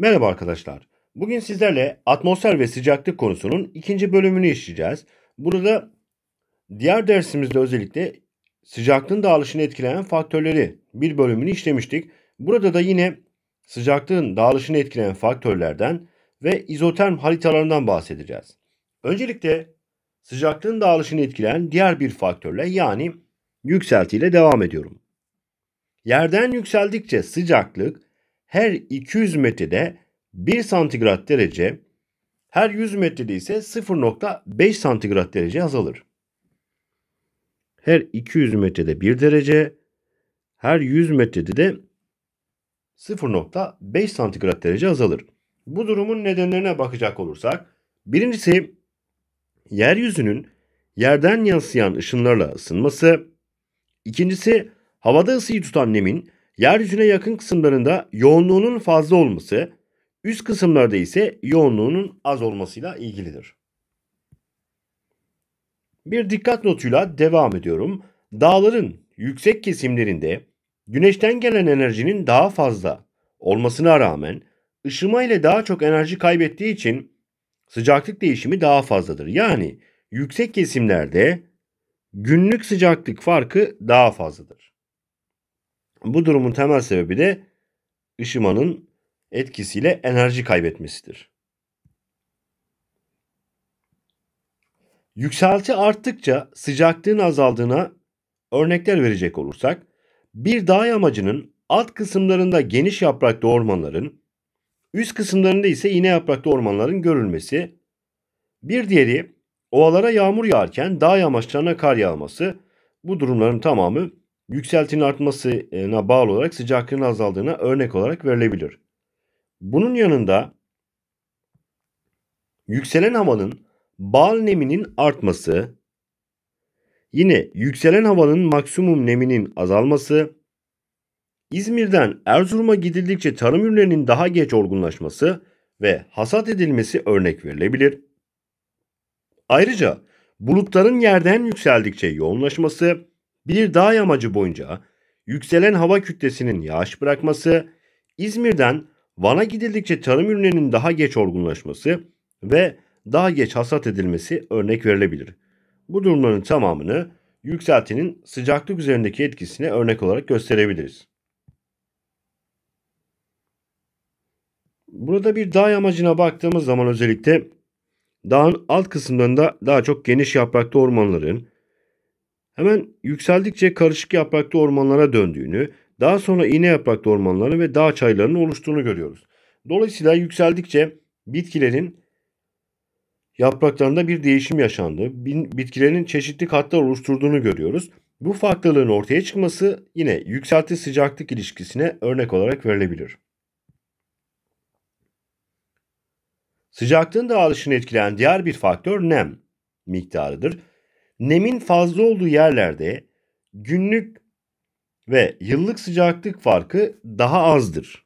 Merhaba arkadaşlar. Bugün sizlerle atmosfer ve sıcaklık konusunun ikinci bölümünü işleyeceğiz. Burada diğer dersimizde özellikle sıcaklığın dağılışını etkileyen faktörleri bir bölümünü işlemiştik. Burada da yine sıcaklığın dağılışını etkileyen faktörlerden ve izoterm haritalarından bahsedeceğiz. Öncelikle sıcaklığın dağılışını etkileyen diğer bir faktörle yani yükseltiyle devam ediyorum. Yerden yükseldikçe sıcaklık her 200 metrede 1 santigrat derece, her 100 metrede ise 0.5 santigrat derece azalır. Her 200 metrede 1 derece, her 100 metrede de 0.5 santigrat derece azalır. Bu durumun nedenlerine bakacak olursak, birincisi yeryüzünün yerden yansıyan ışınlarla ısınması, ikincisi havada ısıyı tutan nemin Yeryüzüne yakın kısımlarında yoğunluğunun fazla olması, üst kısımlarda ise yoğunluğunun az olmasıyla ilgilidir. Bir dikkat notuyla devam ediyorum. Dağların yüksek kesimlerinde güneşten gelen enerjinin daha fazla olmasına rağmen ışıma ile daha çok enerji kaybettiği için sıcaklık değişimi daha fazladır. Yani yüksek kesimlerde günlük sıcaklık farkı daha fazladır. Bu durumun temel sebebi de ışımanın etkisiyle enerji kaybetmesidir. Yükselti arttıkça sıcaklığın azaldığına örnekler verecek olursak, bir dağ yamacının alt kısımlarında geniş yapraklı ormanların, üst kısımlarında ise iğne yapraklı ormanların görülmesi, bir diğeri ovalara yağmur yağarken dağ yamaçlarına kar yağması, bu durumların tamamı yükseltinin artmasına bağlı olarak sıcaklığın azaldığına örnek olarak verilebilir. Bunun yanında yükselen havanın bal neminin artması, yine yükselen havanın maksimum neminin azalması, İzmir'den Erzurum'a gidildikçe tarım ürünlerinin daha geç olgunlaşması ve hasat edilmesi örnek verilebilir. Ayrıca bulutların yerden yükseldikçe yoğunlaşması, bir dağ yamacı boyunca yükselen hava kütlesinin yağış bırakması, İzmir'den Van'a gidildikçe tarım ürünlerinin daha geç olgunlaşması ve daha geç hasat edilmesi örnek verilebilir. Bu durumların tamamını yükseltinin sıcaklık üzerindeki etkisine örnek olarak gösterebiliriz. Burada bir dağ yamacına baktığımız zaman özellikle dağın alt kısımlarında daha çok geniş yapraklı ormanların, Hemen yükseldikçe karışık yapraklı ormanlara döndüğünü, daha sonra iğne yapraklı ormanların ve dağ çaylarının oluştuğunu görüyoruz. Dolayısıyla yükseldikçe bitkilerin yapraklarında bir değişim yaşandı. Bitkilerin çeşitli katlar oluşturduğunu görüyoruz. Bu farklılığın ortaya çıkması yine yükselti sıcaklık ilişkisine örnek olarak verilebilir. Sıcaklığın dağılışını etkileyen diğer bir faktör nem miktarıdır. Nemin fazla olduğu yerlerde günlük ve yıllık sıcaklık farkı daha azdır.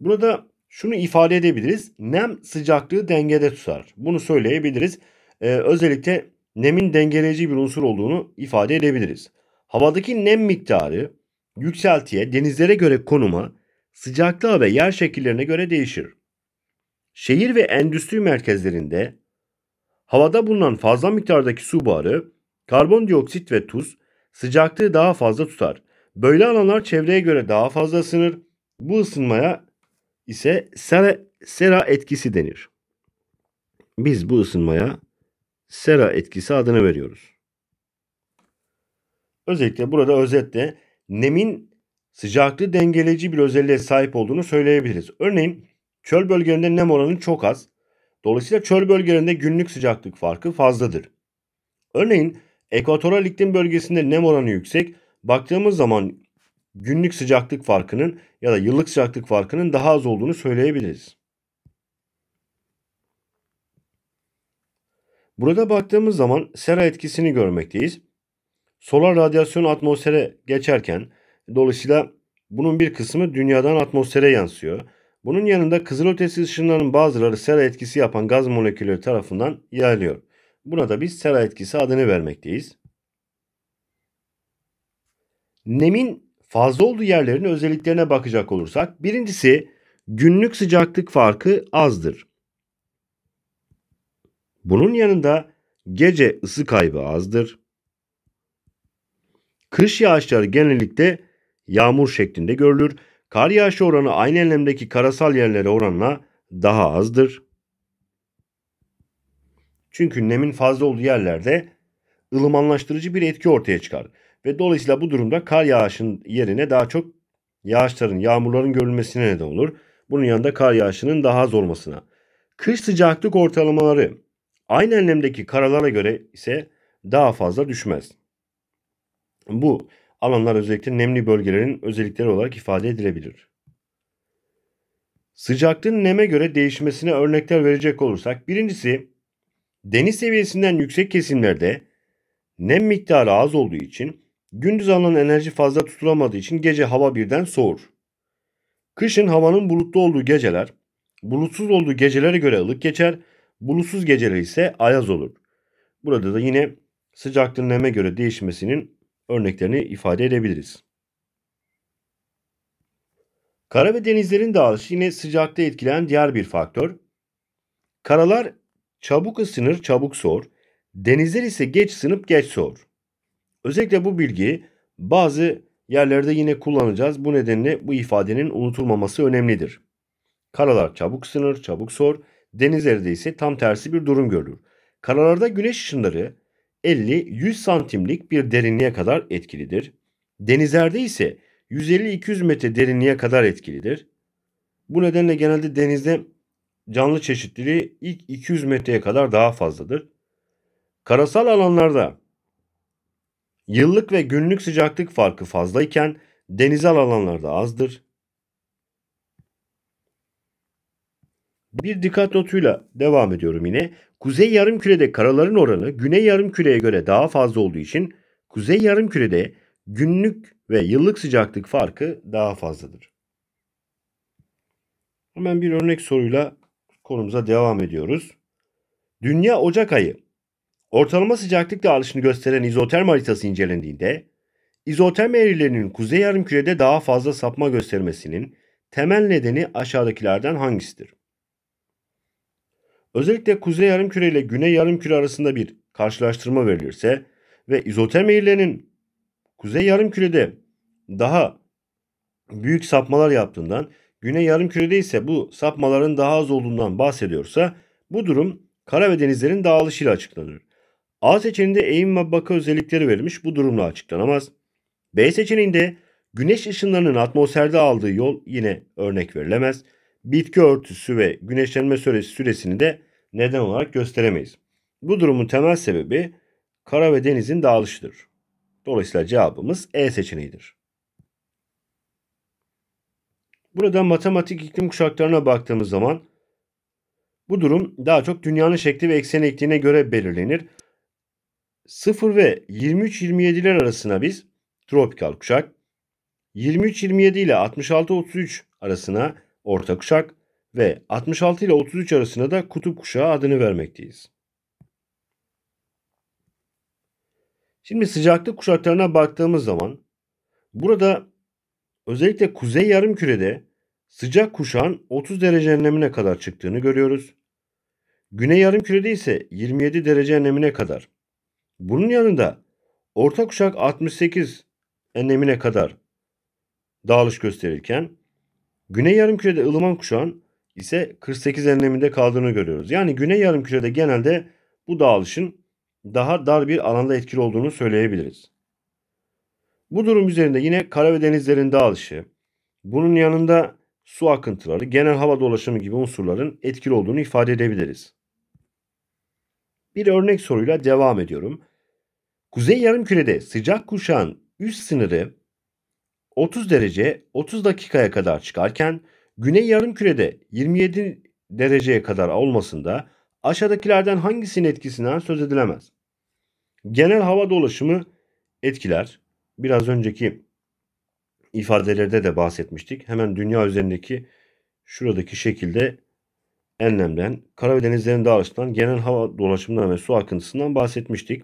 Burada şunu ifade edebiliriz. Nem sıcaklığı dengede tutar. Bunu söyleyebiliriz. Ee, özellikle nemin dengeleyici bir unsur olduğunu ifade edebiliriz. Havadaki nem miktarı yükseltiye, denizlere göre konuma, sıcaklığa ve yer şekillerine göre değişir. Şehir ve endüstri merkezlerinde Havada bulunan fazla miktardaki su buharı, karbondioksit ve tuz sıcaklığı daha fazla tutar. Böyle alanlar çevreye göre daha fazla ısınır. Bu ısınmaya ise sera, sera etkisi denir. Biz bu ısınmaya sera etkisi adını veriyoruz. Özellikle burada özetle nemin sıcaklığı dengeleyici bir özelliğe sahip olduğunu söyleyebiliriz. Örneğin çöl bölgelerinde nem oranı çok az. Dolayısıyla çöl bölgelerinde günlük sıcaklık farkı fazladır. Örneğin ekvatoral iklim bölgesinde nem oranı yüksek. Baktığımız zaman günlük sıcaklık farkının ya da yıllık sıcaklık farkının daha az olduğunu söyleyebiliriz. Burada baktığımız zaman sera etkisini görmekteyiz. Solar radyasyon atmosfere geçerken dolayısıyla bunun bir kısmı dünyadan atmosfere yansıyor. Bunun yanında kızılötesi ışınların bazıları sera etkisi yapan gaz molekülleri tarafından yayılıyor. Buna da biz sera etkisi adını vermekteyiz. Nemin fazla olduğu yerlerin özelliklerine bakacak olursak birincisi günlük sıcaklık farkı azdır. Bunun yanında gece ısı kaybı azdır. Kış yağışları genellikle yağmur şeklinde görülür Kar yağışı oranı aynı enlemdeki karasal yerlere oranla daha azdır. Çünkü nemin fazla olduğu yerlerde ılımanlaştırıcı bir etki ortaya çıkar. Ve dolayısıyla bu durumda kar yağışın yerine daha çok yağışların, yağmurların görülmesine neden olur. Bunun yanında kar yağışının daha az olmasına. Kış sıcaklık ortalamaları aynı enlemdeki karalara göre ise daha fazla düşmez. Bu Alanlar özellikle nemli bölgelerin özellikleri olarak ifade edilebilir. Sıcaklığın neme göre değişmesine örnekler verecek olursak birincisi deniz seviyesinden yüksek kesimlerde nem miktarı az olduğu için gündüz alınan enerji fazla tutulamadığı için gece hava birden soğur. Kışın havanın bulutlu olduğu geceler bulutsuz olduğu gecelere göre ılık geçer, bulutsuz geceler ise ayaz olur. Burada da yine sıcaklığın neme göre değişmesinin örneklerini ifade edebiliriz. Kara ve denizlerin dağılışı yine sıcakta etkilen diğer bir faktör. Karalar çabuk ısınır, çabuk soğur. Denizler ise geç ısınıp geç soğur. Özellikle bu bilgiyi bazı yerlerde yine kullanacağız. Bu nedenle bu ifadenin unutulmaması önemlidir. Karalar çabuk ısınır, çabuk soğur. Denizlerde ise tam tersi bir durum görülür. Karalarda güneş ışınları 50-100 santimlik bir derinliğe kadar etkilidir. Denizlerde ise 150-200 metre derinliğe kadar etkilidir. Bu nedenle genelde denizde canlı çeşitliliği ilk 200 metreye kadar daha fazladır. Karasal alanlarda yıllık ve günlük sıcaklık farkı fazlayken denizal alanlarda azdır. Bir dikkat notuyla devam ediyorum yine. Kuzey yarımkürede karaların oranı güney yarımküreye göre daha fazla olduğu için kuzey yarımkürede günlük ve yıllık sıcaklık farkı daha fazladır. Hemen bir örnek soruyla konumuza devam ediyoruz. Dünya Ocak ayı ortalama sıcaklık dağılışını gösteren izoterm haritası incelendiğinde izoterm eğrilerinin kuzey yarımkürede daha fazla sapma göstermesinin temel nedeni aşağıdakilerden hangisidir? Özellikle kuzey yarımküre ile güney yarımküre arasında bir karşılaştırma verilirse ve izoterm eğrilerinin kuzey yarımkürede daha büyük sapmalar yaptığından güney yarımkürede ise bu sapmaların daha az olduğundan bahsediyorsa bu durum kara ve denizlerin dağılışıyla açıklanır. A seçeneğinde eğim ve bakı özellikleri verilmiş bu durumla açıklanamaz. B seçeneğinde güneş ışınlarının atmosferde aldığı yol yine örnek verilemez. Bitki örtüsü ve güneşlenme süresi süresini de neden olarak gösteremeyiz. Bu durumun temel sebebi kara ve denizin dağılışıdır. Dolayısıyla cevabımız E seçeneğidir. Burada matematik iklim kuşaklarına baktığımız zaman bu durum daha çok dünyanın şekli ve eksen ekliğine göre belirlenir. 0 ve 23-27'ler arasına biz tropikal kuşak, 23-27 ile 66-33 arasına orta kuşak, ve 66 ile 33 arasında da kutup kuşağı adını vermekteyiz. Şimdi sıcaklık kuşaklarına baktığımız zaman burada özellikle kuzey yarımkürede sıcak kuşağın 30 derece enlemine kadar çıktığını görüyoruz. Güney yarımkürede ise 27 derece enlemine kadar. Bunun yanında orta kuşak 68 enlemine kadar dağılış gösterirken güney yarımkürede ılıman kuşağın ise 48 enleminde kaldığını görüyoruz. Yani güney Yarım Kürede genelde bu dağılışın daha dar bir alanda etkili olduğunu söyleyebiliriz. Bu durum üzerinde yine kara ve denizlerin dağılışı, bunun yanında su akıntıları, genel hava dolaşımı gibi unsurların etkili olduğunu ifade edebiliriz. Bir örnek soruyla devam ediyorum. Kuzey yarımkürede sıcak kuşağın üst sınırı 30 derece 30 dakikaya kadar çıkarken Güney yarım kürede 27 dereceye kadar olmasında aşağıdakilerden hangisinin etkisinden söz edilemez? Genel hava dolaşımı etkiler. Biraz önceki ifadelerde de bahsetmiştik. Hemen dünya üzerindeki şuradaki şekilde enlemden, kara ve denizlerin dağılışından, genel hava dolaşımından ve su akıntısından bahsetmiştik.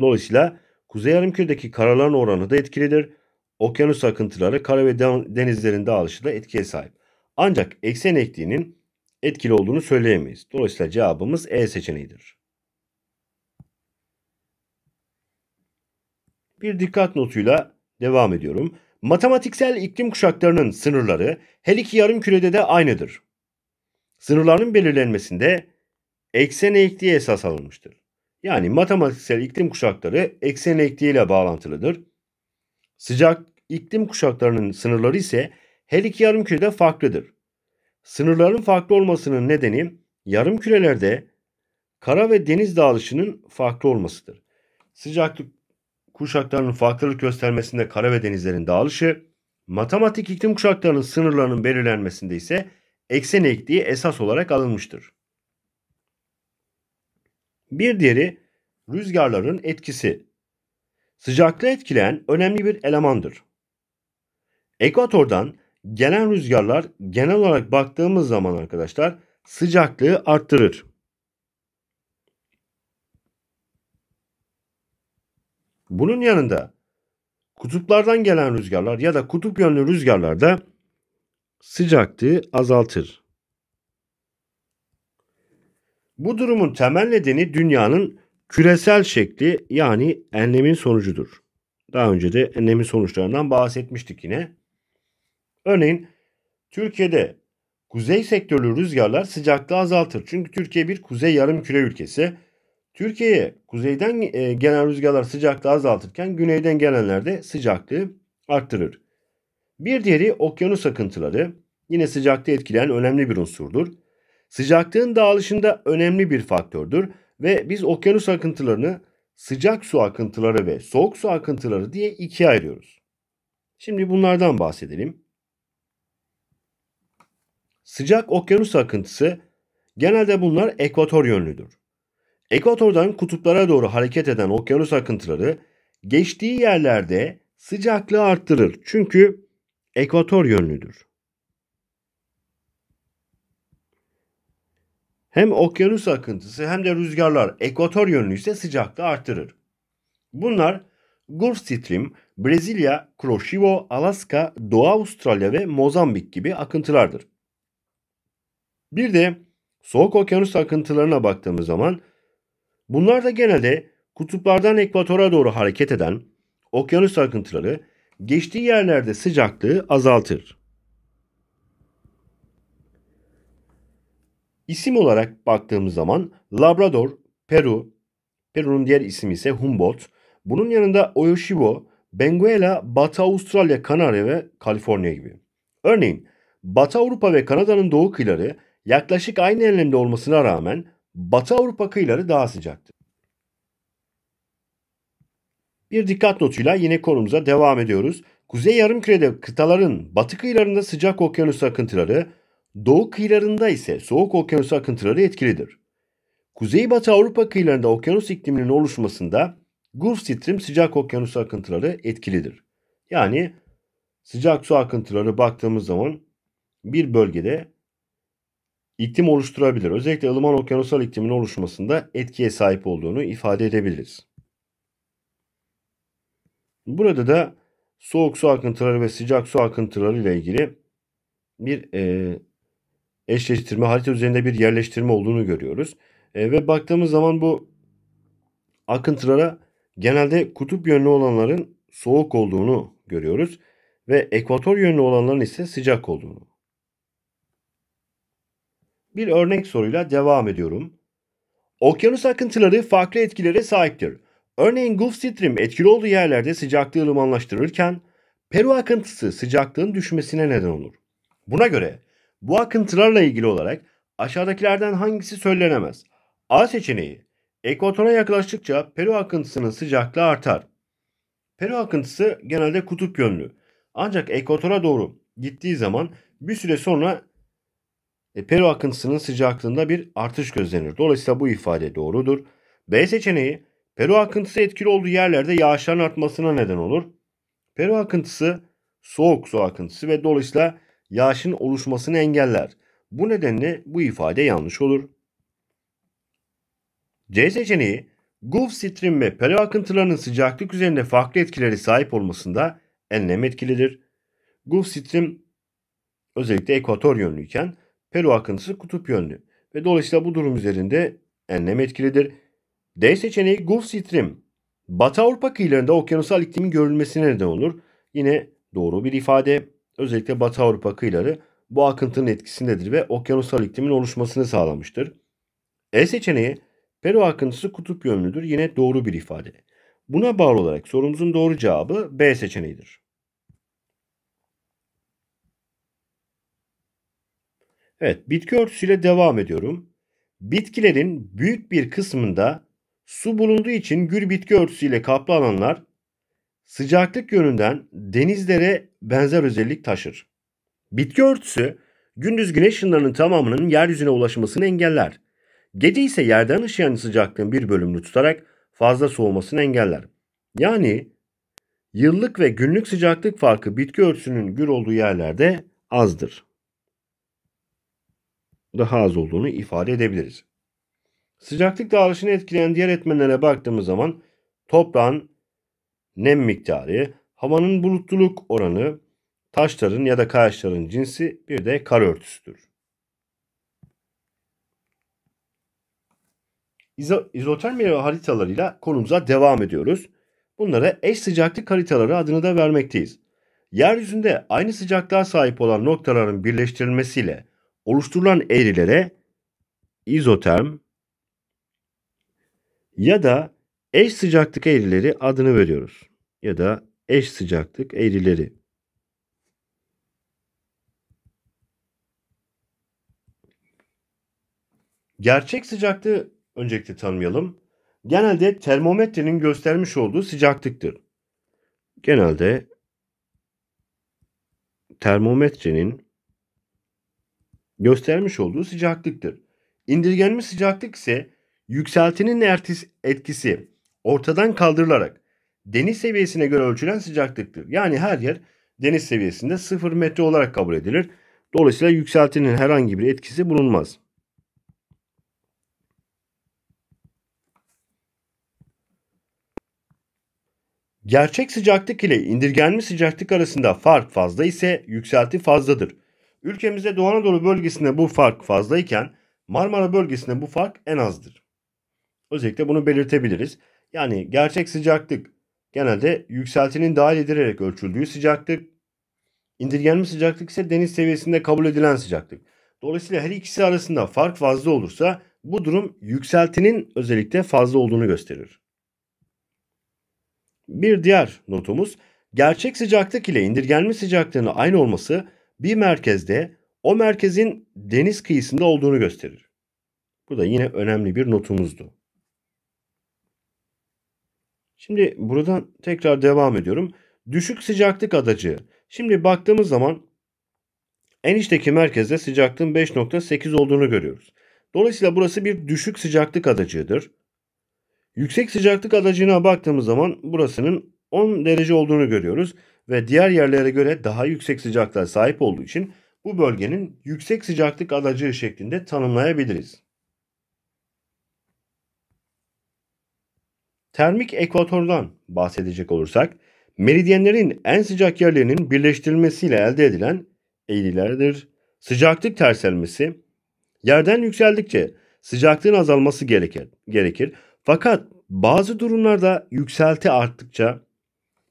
Dolayısıyla Kuzey Yarımküre'deki karaların oranı da etkilidir. Okyanus akıntıları kara ve denizlerin dağılışı da etkiye sahip. Ancak eksen ektiğinin etkili olduğunu söyleyemeyiz. Dolayısıyla cevabımız E seçeneğidir. Bir dikkat notuyla devam ediyorum. Matematiksel iklim kuşaklarının sınırları her iki yarım kürede de aynıdır. Sınırların belirlenmesinde eksen ektiği esas alınmıştır. Yani matematiksel iklim kuşakları eksen eğikliği ile bağlantılıdır. Sıcak iklim kuşaklarının sınırları ise her iki yarım kürede farklıdır. Sınırların farklı olmasının nedeni yarım kürelerde kara ve deniz dağılışının farklı olmasıdır. Sıcaklık kuşaklarının farklılık göstermesinde kara ve denizlerin dağılışı, matematik iklim kuşaklarının sınırlarının belirlenmesinde ise eksen ekliği esas olarak alınmıştır. Bir diğeri rüzgarların etkisi. Sıcaklığı etkileyen önemli bir elemandır. Ekvatordan gelen rüzgarlar genel olarak baktığımız zaman arkadaşlar sıcaklığı arttırır. Bunun yanında kutuplardan gelen rüzgarlar ya da kutup yönlü rüzgarlar da sıcaklığı azaltır. Bu durumun temel nedeni dünyanın küresel şekli yani enlemin sonucudur. Daha önce de enlemin sonuçlarından bahsetmiştik yine. Örneğin Türkiye'de kuzey sektörlü rüzgarlar sıcaklığı azaltır. Çünkü Türkiye bir kuzey yarım küre ülkesi. Türkiye'ye kuzeyden e, gelen rüzgarlar sıcaklığı azaltırken güneyden gelenler de sıcaklığı arttırır. Bir diğeri okyanus akıntıları. Yine sıcaklığı etkileyen önemli bir unsurdur. Sıcaklığın dağılışında önemli bir faktördür ve biz okyanus akıntılarını sıcak su akıntıları ve soğuk su akıntıları diye ikiye ayırıyoruz. Şimdi bunlardan bahsedelim. Sıcak okyanus akıntısı genelde bunlar ekvator yönlüdür. Ekvatordan kutuplara doğru hareket eden okyanus akıntıları geçtiği yerlerde sıcaklığı arttırır. Çünkü ekvator yönlüdür. Hem okyanus akıntısı hem de rüzgarlar ekvator yönlüyse sıcaklığı arttırır. Bunlar Gulf Stream, Brezilya, Kuroshio, Alaska, Doğu Avustralya ve Mozambik gibi akıntılardır. Bir de soğuk okyanus akıntılarına baktığımız zaman bunlar da genelde kutuplardan ekvatora doğru hareket eden okyanus akıntıları geçtiği yerlerde sıcaklığı azaltır. İsim olarak baktığımız zaman Labrador, Peru, Peru'nun diğer ismi ise Humboldt. Bunun yanında Oyoshibo, Benguela, Batı Avustralya, Kanarya ve Kaliforniya gibi. Örneğin Batı Avrupa ve Kanada'nın doğu kıyıları yaklaşık aynı enlemde olmasına rağmen Batı Avrupa kıyıları daha sıcaktır. Bir dikkat notuyla yine konumuza devam ediyoruz. Kuzey yarımkürede kıtaların batı kıyılarında sıcak okyanus akıntıları, doğu kıyılarında ise soğuk okyanus akıntıları etkilidir. Kuzeybatı Avrupa kıyılarında okyanus ikliminin oluşmasında Gulf Stream sıcak okyanus akıntıları etkilidir. Yani sıcak su akıntıları baktığımız zaman bir bölgede iklim oluşturabilir. Özellikle ılıman okyanusal iklimin oluşmasında etkiye sahip olduğunu ifade edebiliriz. Burada da soğuk su akıntıları ve sıcak su akıntıları ile ilgili bir e, eşleştirme, harita üzerinde bir yerleştirme olduğunu görüyoruz. E, ve baktığımız zaman bu akıntılara genelde kutup yönlü olanların soğuk olduğunu görüyoruz ve ekvator yönlü olanların ise sıcak olduğunu bir örnek soruyla devam ediyorum. Okyanus akıntıları farklı etkilere sahiptir. Örneğin Gulf Stream etkili olduğu yerlerde sıcaklığı ılımanlaştırırken Peru akıntısı sıcaklığın düşmesine neden olur. Buna göre bu akıntılarla ilgili olarak aşağıdakilerden hangisi söylenemez? A seçeneği. Ekvatora yaklaştıkça Peru akıntısının sıcaklığı artar. Peru akıntısı genelde kutup yönlü. Ancak ekvatora doğru gittiği zaman bir süre sonra e, Peru akıntısının sıcaklığında bir artış gözlenir. Dolayısıyla bu ifade doğrudur. B seçeneği Peru akıntısı etkili olduğu yerlerde yağışların artmasına neden olur. Peru akıntısı soğuk su akıntısı ve dolayısıyla yağışın oluşmasını engeller. Bu nedenle bu ifade yanlış olur. C seçeneği Gulf Stream ve Peru akıntılarının sıcaklık üzerinde farklı etkileri sahip olmasında enlem etkilidir. Gulf Stream özellikle ekvator yönlüyken Peru akıntısı kutup yönlü ve dolayısıyla bu durum üzerinde enlem etkilidir. D seçeneği Gulf Stream. Batı Avrupa kıyılarında okyanusal iklimin görülmesine neden olur. Yine doğru bir ifade. Özellikle Batı Avrupa kıyıları bu akıntının etkisindedir ve okyanusal iklimin oluşmasını sağlamıştır. E seçeneği Peru akıntısı kutup yönlüdür. Yine doğru bir ifade. Buna bağlı olarak sorumuzun doğru cevabı B seçeneğidir. Evet bitki örtüsüyle devam ediyorum. Bitkilerin büyük bir kısmında su bulunduğu için gür bitki örtüsüyle kaplı alanlar sıcaklık yönünden denizlere benzer özellik taşır. Bitki örtüsü gündüz güneş ışınlarının tamamının yeryüzüne ulaşmasını engeller. Gece ise yerden ışıyan sıcaklığın bir bölümünü tutarak fazla soğumasını engeller. Yani yıllık ve günlük sıcaklık farkı bitki örtüsünün gür olduğu yerlerde azdır daha az olduğunu ifade edebiliriz. Sıcaklık dağılışını etkileyen diğer etmenlere baktığımız zaman toprağın nem miktarı, havanın bulutluluk oranı, taşların ya da kayaçların cinsi bir de kar örtüsüdür. İzo izotermi haritalarıyla konumuza devam ediyoruz. Bunlara eş sıcaklık haritaları adını da vermekteyiz. Yeryüzünde aynı sıcaklığa sahip olan noktaların birleştirilmesiyle oluşturulan eğrilere izoterm ya da eş sıcaklık eğrileri adını veriyoruz. Ya da eş sıcaklık eğrileri. Gerçek sıcaklığı öncelikle tanımlayalım. Genelde termometrenin göstermiş olduğu sıcaklıktır. Genelde termometrenin göstermiş olduğu sıcaklıktır. İndirgenme sıcaklık ise yükseltinin ertis etkisi ortadan kaldırılarak deniz seviyesine göre ölçülen sıcaklıktır. Yani her yer deniz seviyesinde 0 metre olarak kabul edilir. Dolayısıyla yükseltinin herhangi bir etkisi bulunmaz. Gerçek sıcaklık ile indirgenmiş sıcaklık arasında fark fazla ise yükselti fazladır. Ülkemizde Doğu Anadolu bölgesinde bu fark fazlayken Marmara bölgesinde bu fark en azdır. Özellikle bunu belirtebiliriz. Yani gerçek sıcaklık genelde yükseltinin dahil edilerek ölçüldüğü sıcaklık. indirgenme sıcaklık ise deniz seviyesinde kabul edilen sıcaklık. Dolayısıyla her ikisi arasında fark fazla olursa bu durum yükseltinin özellikle fazla olduğunu gösterir. Bir diğer notumuz gerçek sıcaklık ile indirgenme sıcaklığının aynı olması bir merkezde o merkezin deniz kıyısında olduğunu gösterir. Bu da yine önemli bir notumuzdu. Şimdi buradan tekrar devam ediyorum. Düşük sıcaklık adacığı. Şimdi baktığımız zaman enişteki merkezde sıcaklığın 5.8 olduğunu görüyoruz. Dolayısıyla burası bir düşük sıcaklık adacığıdır. Yüksek sıcaklık adacığına baktığımız zaman burasının 10 derece olduğunu görüyoruz ve diğer yerlere göre daha yüksek sıcaklığa sahip olduğu için bu bölgenin yüksek sıcaklık adacığı şeklinde tanımlayabiliriz. Termik ekvatordan bahsedecek olursak, meridyenlerin en sıcak yerlerinin birleştirilmesiyle elde edilen eğrilerdir. Sıcaklık terselmesi, yerden yükseldikçe sıcaklığın azalması gerekir. Fakat bazı durumlarda yükselti arttıkça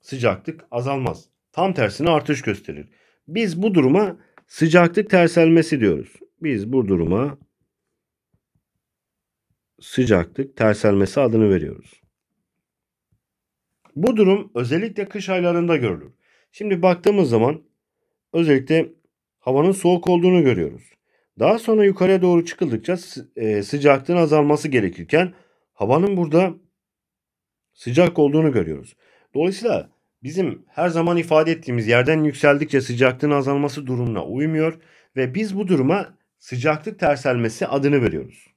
sıcaklık azalmaz. Tam tersine artış gösterir. Biz bu duruma sıcaklık terselmesi diyoruz. Biz bu duruma sıcaklık terselmesi adını veriyoruz. Bu durum özellikle kış aylarında görülür. Şimdi baktığımız zaman özellikle havanın soğuk olduğunu görüyoruz. Daha sonra yukarıya doğru çıkıldıkça e, sıcaklığın azalması gerekirken havanın burada sıcak olduğunu görüyoruz. Dolayısıyla Bizim her zaman ifade ettiğimiz yerden yükseldikçe sıcaklığın azalması durumuna uymuyor ve biz bu duruma sıcaklık terselmesi adını veriyoruz.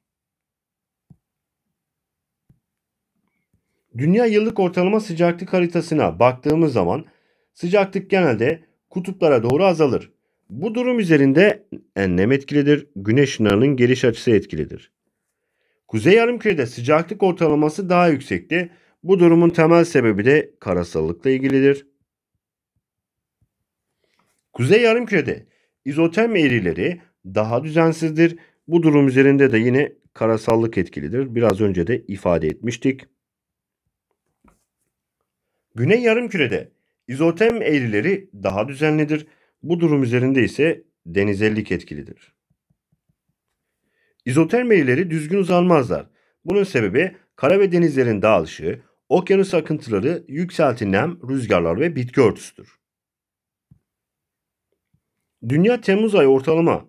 Dünya yıllık ortalama sıcaklık haritasına baktığımız zaman sıcaklık genelde kutuplara doğru azalır. Bu durum üzerinde enlem etkilidir, güneş ışınlarının geliş açısı etkilidir. Kuzey yarımkürede sıcaklık ortalaması daha yüksekti bu durumun temel sebebi de karasallıkla ilgilidir. Kuzey yarımkürede izotem eğrileri daha düzensizdir. Bu durum üzerinde de yine karasallık etkilidir. Biraz önce de ifade etmiştik. Güney yarımkürede izotem eğrileri daha düzenlidir. Bu durum üzerinde ise denizellik etkilidir. İzotem eğrileri düzgün uzanmazlar. Bunun sebebi kara ve denizlerin dağılışı, Okyanus akıntıları yükselti nem, rüzgarlar ve bitki örtüsüdür. Dünya Temmuz ayı ortalama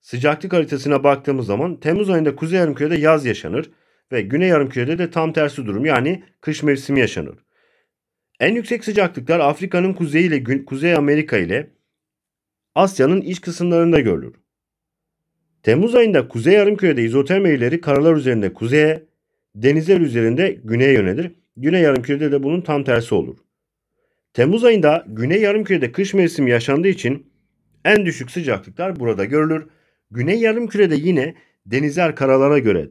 sıcaklık haritasına baktığımız zaman Temmuz ayında Kuzey Yarımküre'de yaz yaşanır ve Güney Yarımküre'de de tam tersi durum yani kış mevsimi yaşanır. En yüksek sıcaklıklar Afrika'nın kuzeyi ile Kuzey Amerika ile Asya'nın iç kısımlarında görülür. Temmuz ayında Kuzey Yarımküre'de izoterm eğrileri karalar üzerinde kuzeye, denizler üzerinde güneye yönelir Güney Yarımküre'de de bunun tam tersi olur. Temmuz ayında Güney Yarımküre'de kış mevsimi yaşandığı için en düşük sıcaklıklar burada görülür. Güney Yarımküre'de yine denizler karalara göre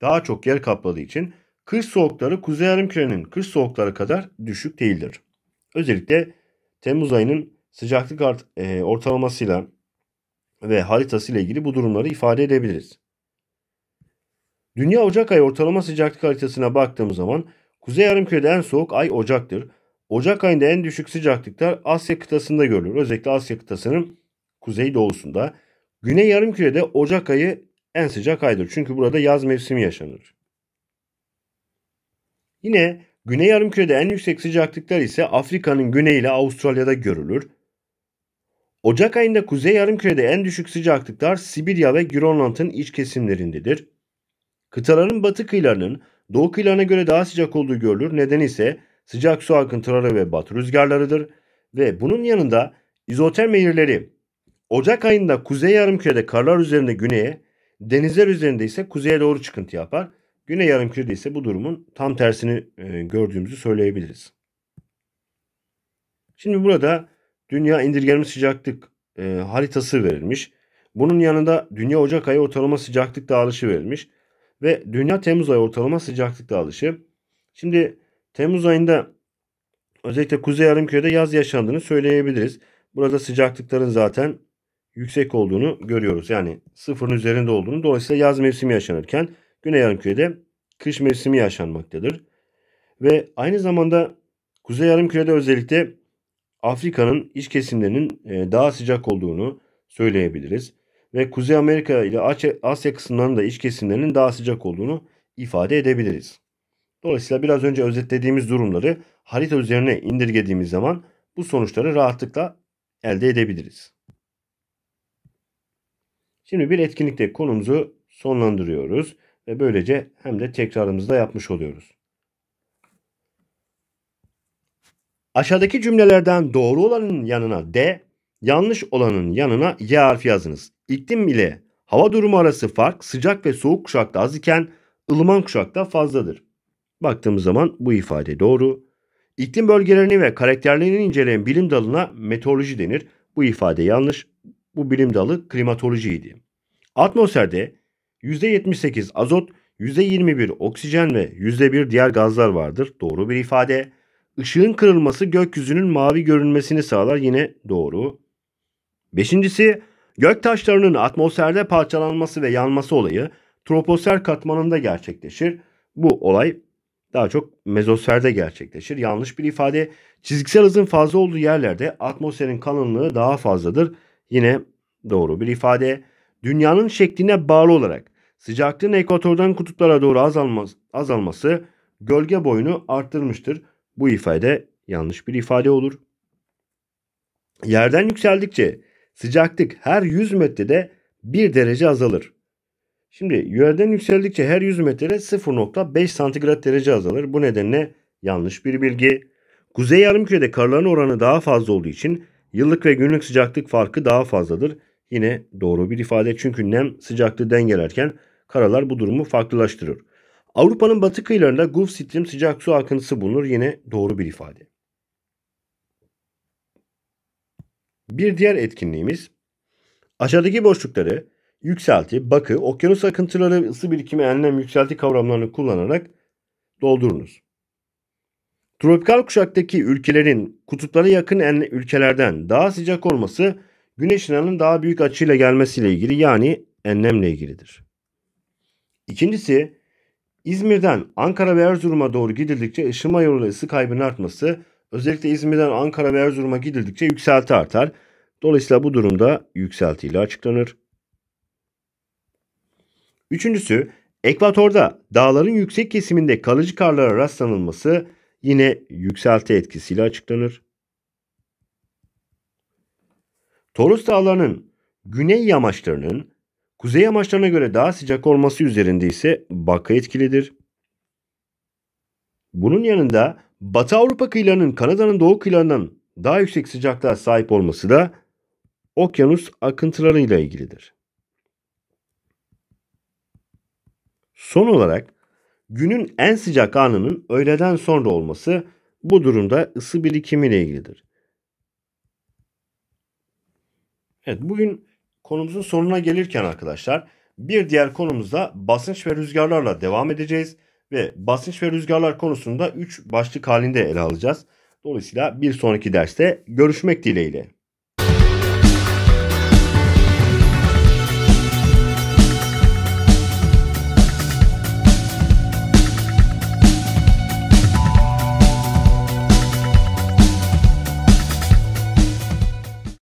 daha çok yer kapladığı için kış soğukları Kuzey Yarımküre'nin kış soğukları kadar düşük değildir. Özellikle Temmuz ayının sıcaklık art, e, ortalamasıyla ve haritası ile ilgili bu durumları ifade edebiliriz. Dünya Ocak ayı ortalama sıcaklık haritasına baktığımız zaman Kuzey Yarımküre'de en soğuk ay Ocak'tır. Ocak ayında en düşük sıcaklıklar Asya kıtasında görülür. Özellikle Asya kıtasının kuzey doğusunda. Güney Yarımküre'de Ocak ayı en sıcak aydır. Çünkü burada yaz mevsimi yaşanır. Yine Güney Yarımküre'de en yüksek sıcaklıklar ise Afrika'nın güneyi ile Avustralya'da görülür. Ocak ayında Kuzey Yarımküre'de en düşük sıcaklıklar Sibirya ve Grönland'ın iç kesimlerindedir. Kıtaların batı kıyılarının doğu kıyılarına göre daha sıcak olduğu görülür. Nedeni ise sıcak su akıntıları ve batı rüzgarlarıdır. Ve bunun yanında izoterm eğrileri Ocak ayında kuzey yarımkürede karlar üzerinde güneye, denizler üzerinde ise kuzeye doğru çıkıntı yapar. Güney yarımkürede ise bu durumun tam tersini e, gördüğümüzü söyleyebiliriz. Şimdi burada dünya indirgenme sıcaklık e, haritası verilmiş. Bunun yanında dünya Ocak ayı ortalama sıcaklık dağılışı verilmiş ve dünya Temmuz ayı ortalama sıcaklık dağılışı. Şimdi Temmuz ayında özellikle Kuzey Yarımköy'de yaz yaşandığını söyleyebiliriz. Burada sıcaklıkların zaten yüksek olduğunu görüyoruz. Yani sıfırın üzerinde olduğunu. Dolayısıyla yaz mevsimi yaşanırken Güney Yarımköy'de kış mevsimi yaşanmaktadır. Ve aynı zamanda Kuzey Yarımküre'de özellikle Afrika'nın iç kesimlerinin e, daha sıcak olduğunu söyleyebiliriz ve Kuzey Amerika ile Asya kısımlarının da iç kesimlerinin daha sıcak olduğunu ifade edebiliriz. Dolayısıyla biraz önce özetlediğimiz durumları harita üzerine indirgediğimiz zaman bu sonuçları rahatlıkla elde edebiliriz. Şimdi bir etkinlikte konumuzu sonlandırıyoruz ve böylece hem de tekrarımızı da yapmış oluyoruz. Aşağıdaki cümlelerden doğru olanın yanına D yanlış olanın yanına Y harfi yazınız. İklim ile hava durumu arası fark sıcak ve soğuk kuşakta az iken ılıman kuşakta fazladır. Baktığımız zaman bu ifade doğru. İklim bölgelerini ve karakterlerini inceleyen bilim dalına meteoroloji denir. Bu ifade yanlış. Bu bilim dalı klimatolojiydi. Atmosferde %78 azot, %21 oksijen ve %1 diğer gazlar vardır. Doğru bir ifade. Işığın kırılması gökyüzünün mavi görünmesini sağlar yine doğru. Beşincisi göktaşlarının atmosferde parçalanması ve yanması olayı troposfer katmanında gerçekleşir. Bu olay daha çok mezosferde gerçekleşir. Yanlış bir ifade. Çizgisel hızın fazla olduğu yerlerde atmosferin kalınlığı daha fazladır. Yine doğru bir ifade. Dünyanın şekline bağlı olarak sıcaklığın ekvatordan kutuplara doğru azalması, azalması gölge boyunu arttırmıştır. Bu ifade yanlış bir ifade olur. Yerden yükseldikçe sıcaklık her 100 metrede 1 derece azalır. Şimdi yöreden yükseldikçe her 100 metrede 0.5 santigrat derece azalır. Bu nedenle yanlış bir bilgi. Kuzey yarımkürede karların oranı daha fazla olduğu için yıllık ve günlük sıcaklık farkı daha fazladır. Yine doğru bir ifade çünkü nem sıcaklığı dengelerken karalar bu durumu farklılaştırır. Avrupa'nın batı kıyılarında Gulf Stream sıcak su akıntısı bulunur. Yine doğru bir ifade. Bir diğer etkinliğimiz aşağıdaki boşlukları yükselti, bakı, okyanus akıntıları, ısı birikimi, enlem, yükselti kavramlarını kullanarak doldurunuz. Tropikal kuşaktaki ülkelerin kutuplara yakın ülkelerden daha sıcak olması güneş ışınlarının daha büyük açıyla gelmesiyle ilgili yani enlemle ilgilidir. İkincisi İzmir'den Ankara ve Erzurum'a doğru gidildikçe ışıma yoluyla ısı kaybının artması Özellikle İzmir'den Ankara ve Erzurum'a gidildikçe yükselti artar. Dolayısıyla bu durumda yükseltiyle açıklanır. Üçüncüsü, ekvatorda dağların yüksek kesiminde kalıcı karlara rastlanılması yine yükselti etkisiyle açıklanır. Torus Dağları'nın güney yamaçlarının kuzey yamaçlarına göre daha sıcak olması üzerinde ise Bakka etkilidir. Bunun yanında Batı Avrupa kıyılarının Kanada'nın doğu kıyılarından daha yüksek sıcaklığa sahip olması da okyanus akıntılarıyla ilgilidir. Son olarak günün en sıcak anının öğleden sonra olması bu durumda ısı birikimiyle ilgilidir. Evet bugün konumuzun sonuna gelirken arkadaşlar bir diğer konumuzda basınç ve rüzgarlarla devam edeceğiz ve basınç ve rüzgarlar konusunda 3 başlık halinde ele alacağız. Dolayısıyla bir sonraki derste görüşmek dileğiyle.